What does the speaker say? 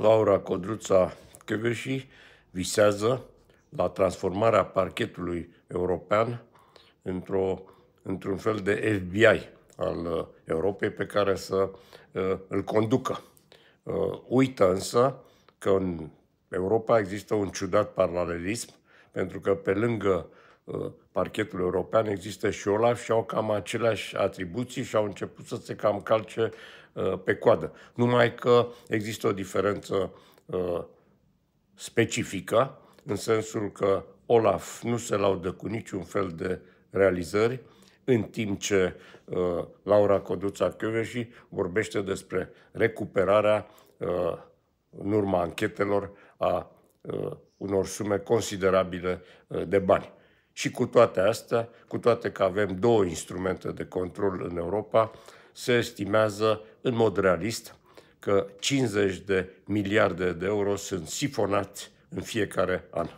Laura Codruța Căveșii visează la transformarea parchetului european într-o, într-un fel de FBI al uh, Europei pe care să uh, îl conducă. Uh, uită însă că în Europa există un ciudat paralelism, pentru că pe lângă uh, Uh, parchetul european, există și Olaf și au cam aceleași atribuții și au început să se cam calce uh, pe coadă. Numai că există o diferență uh, specifică, în sensul că Olaf nu se laudă cu niciun fel de realizări, în timp ce uh, Laura Coduța Chioveși vorbește despre recuperarea uh, în urma anchetelor a uh, unor sume considerabile de bani. Și cu toate astea, cu toate că avem două instrumente de control în Europa, se estimează în mod realist că 50 de miliarde de euro sunt sifonați în fiecare an.